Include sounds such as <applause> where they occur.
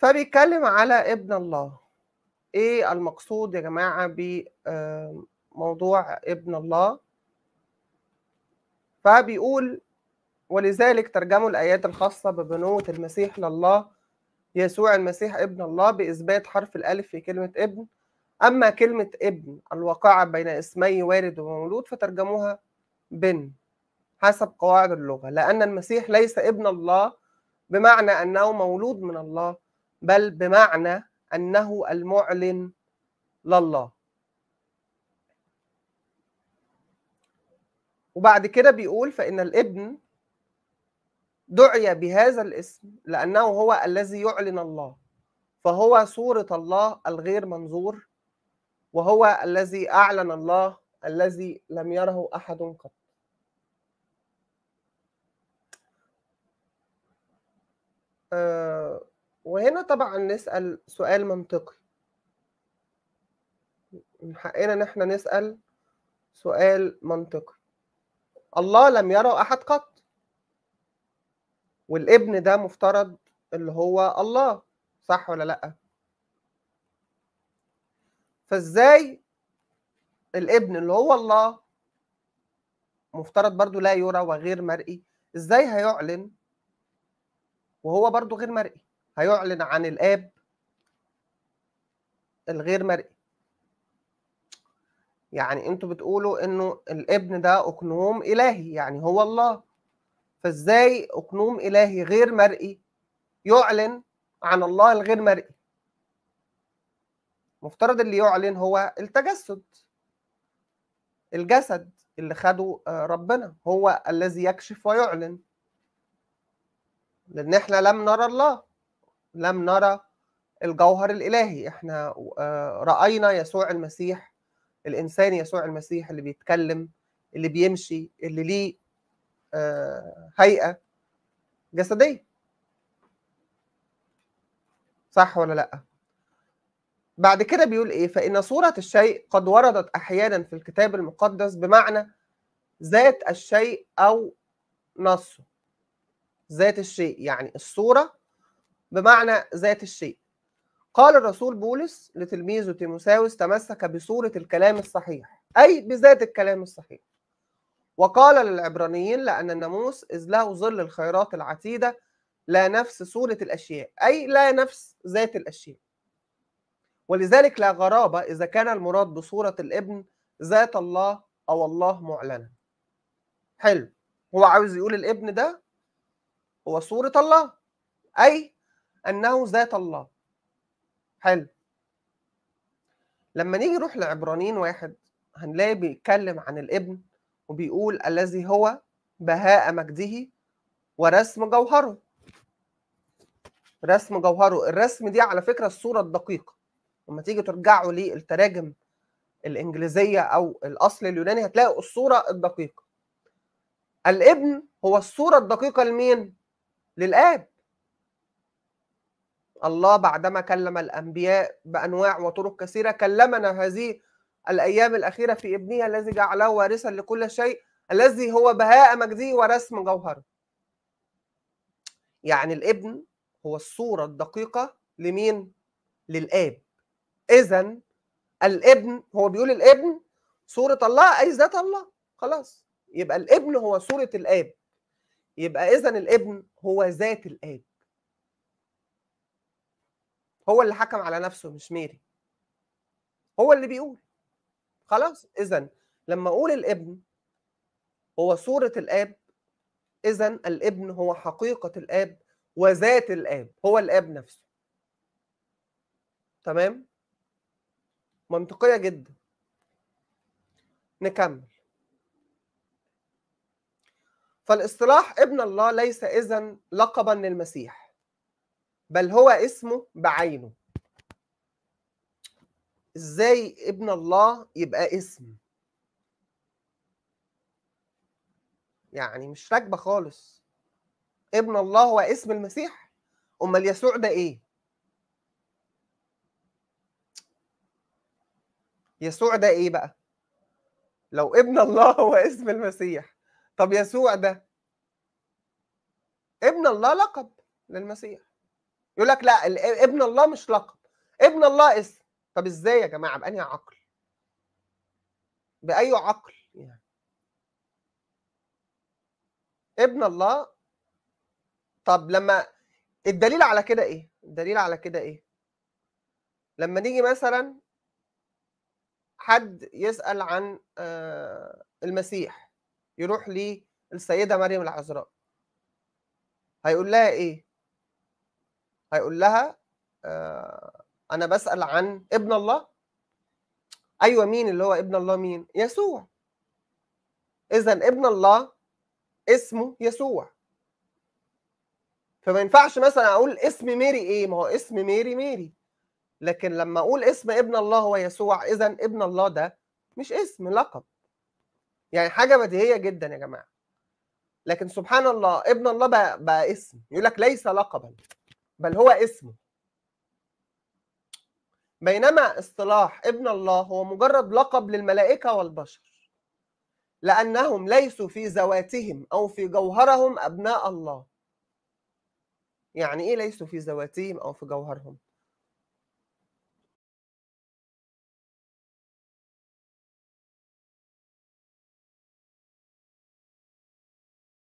فبيتكلم على ابن الله ايه المقصود يا جماعه بموضوع آه، ابن الله فبيقول ولذلك ترجموا الايات الخاصه ببنوه المسيح لله يسوع المسيح ابن الله باثبات حرف الالف في كلمه ابن اما كلمه ابن الواقعه بين اسمي وارد ومولود فترجموها بن حسب قواعد اللغه لان المسيح ليس ابن الله بمعنى انه مولود من الله بل بمعنى انه المعلن لله وبعد كده بيقول فان الابن دعي بهذا الاسم لانه هو الذي يعلن الله فهو صوره الله الغير منظور وهو الذي اعلن الله الذي لم يره احد قط أه وهنا طبعا نسأل سؤال منطقي من حقنا ان احنا نسأل سؤال منطقي الله لم يرى احد قط والابن ده مفترض اللي هو الله صح ولا لا فازاي الابن اللي هو الله مفترض برضو لا يرى وغير مرئي ازاي هيعلن وهو برضو غير مرئي هيعلن عن الاب الغير مرئي يعني انتوا بتقولوا انه الابن ده اقنوم الهي يعني هو الله فازاي اقنوم الهي غير مرئي يعلن عن الله الغير مرئي مفترض اللي يعلن هو التجسد الجسد اللي خده آه، ربنا هو الذي يكشف ويعلن لان احنا لم نرى الله لم نرى الجوهر الالهي احنا آه، راينا يسوع المسيح الانسان يسوع المسيح اللي بيتكلم اللي بيمشي اللي ليه آه، هيئه جسديه صح ولا لا بعد كده بيقول ايه فان صوره الشيء قد وردت احيانا في الكتاب المقدس بمعنى ذات الشيء او نصه ذات الشيء يعني الصوره بمعنى ذات الشيء قال الرسول بولس لتلميذه تيموساوس تمسك بصورة الكلام الصحيح أي بذات الكلام الصحيح وقال للعبرانيين لأن الناموس إذ له ظل الخيرات العتيدة لا نفس صورة الأشياء أي لا نفس ذات الأشياء ولذلك لا غرابة إذا كان المراد بصورة الابن ذات الله أو الله معلنة حلو هو عاوز يقول الابن ده هو صورة الله أي انه ذات الله حلو لما نيجي نروح لعبرانيين واحد هنلاقي بيتكلم عن الابن وبيقول الذي هو بهاء مجده ورسم جوهره رسم جوهره الرسم دي على فكرة الصورة الدقيقة لما تيجي ترجعوا للتراجم الإنجليزية أو الأصل اليوناني هتلاقوا الصورة الدقيقة الابن هو الصورة الدقيقة لمين؟ للآب الله بعدما كلم الأنبياء بأنواع وطرق كثيرة كلمنا هذه الأيام الأخيرة في ابنه الذي جعله وارثا لكل شيء الذي هو بهاء مجده ورسم جوهره يعني الابن هو الصورة الدقيقة لمين؟ للآب إذا الابن هو بيقول الابن صورة الله أي ذات الله خلاص يبقى الابن هو صورة الآب يبقى إذا الابن هو ذات الآب هو اللي حكم على نفسه مش ميري هو اللي بيقول خلاص اذا لما اقول الابن هو صوره الاب اذا الابن هو حقيقه الاب وذات الاب هو الاب نفسه تمام منطقيه جدا نكمل فالاصطلاح ابن الله ليس اذا لقبا للمسيح بل هو اسمه بعينه ازاي ابن الله يبقى اسم يعني مش راكبه خالص ابن الله هو اسم المسيح امال يسوع ده ايه يسوع ده ايه بقى لو ابن الله <laughs> هو اسم المسيح طب يسوع ده ابن الله لقب للمسيح يقول لك لا ابن الله مش لقب ابن الله اسم طب ازاي يا جماعه بأنهي عقل بأي عقل يعني ابن الله طب لما الدليل على كده ايه الدليل على كده ايه لما نيجي مثلا حد يسأل عن آه، المسيح يروح للسيدة مريم العذراء هيقول لها ايه هيقول لها آه، انا بسال عن ابن الله ايوه مين اللي هو ابن الله مين يسوع اذا ابن الله اسمه يسوع فما ينفعش مثلا اقول اسم ميري ايه ما هو اسم ميري ميري لكن لما اقول اسم ابن الله هو يسوع اذا ابن الله ده مش اسم لقب يعني حاجه بديهيه جدا يا جماعه لكن سبحان الله ابن الله بقى, بقى اسم يقول لك ليس لقبا بل هو اسمه بينما اصطلاح ابن الله هو مجرد لقب للملائكة والبشر لأنهم ليسوا في ذواتهم أو في جوهرهم أبناء الله يعني إيه ليسوا في ذواتهم أو في جوهرهم